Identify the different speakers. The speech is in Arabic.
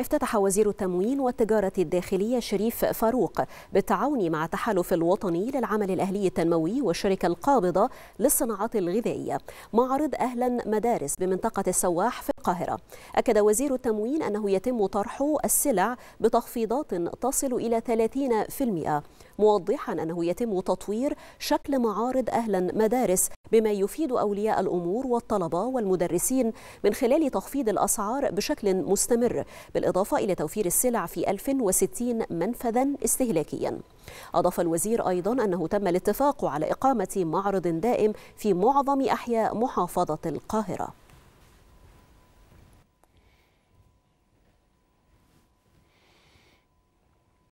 Speaker 1: افتتح وزير التموين والتجارة الداخلية شريف فاروق بالتعاون مع التحالف الوطني للعمل الأهلي التنموي والشركة القابضة للصناعات الغذائية معرض أهلا مدارس بمنطقة السواح في القاهرة أكد وزير التموين أنه يتم طرح السلع بتخفيضات تصل إلى 30% موضحا أنه يتم تطوير شكل معارض أهلا مدارس بما يفيد أولياء الأمور والطلبة والمدرسين من خلال تخفيض الأسعار بشكل مستمر بالإضافة إلى توفير السلع في 1060 منفذا استهلاكيا أضاف الوزير أيضا أنه تم الاتفاق على إقامة معرض دائم في معظم أحياء محافظة القاهرة